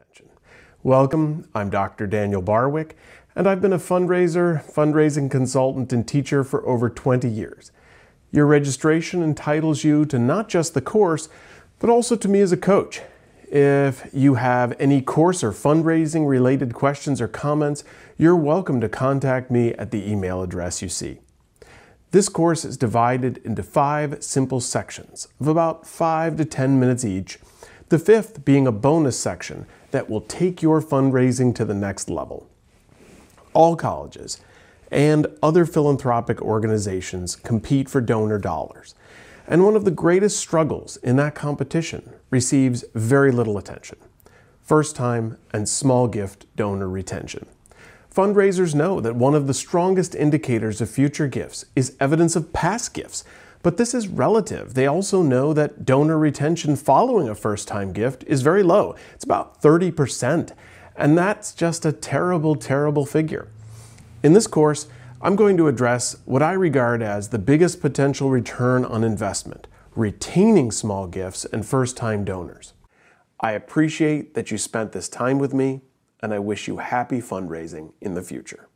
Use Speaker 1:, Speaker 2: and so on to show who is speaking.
Speaker 1: Attention. Welcome, I'm Dr. Daniel Barwick, and I've been a fundraiser, fundraising consultant, and teacher for over 20 years. Your registration entitles you to not just the course, but also to me as a coach. If you have any course or fundraising related questions or comments, you're welcome to contact me at the email address you see. This course is divided into five simple sections of about five to 10 minutes each the fifth being a bonus section that will take your fundraising to the next level. All colleges and other philanthropic organizations compete for donor dollars, and one of the greatest struggles in that competition receives very little attention first time and small gift donor retention. Fundraisers know that one of the strongest indicators of future gifts is evidence of past gifts, but this is relative. They also know that donor retention following a first time gift is very low. It's about 30%. And that's just a terrible, terrible figure. In this course, I'm going to address what I regard as the biggest potential return on investment retaining small gifts and first time donors. I appreciate that you spent this time with me, and I wish you happy fundraising in the future.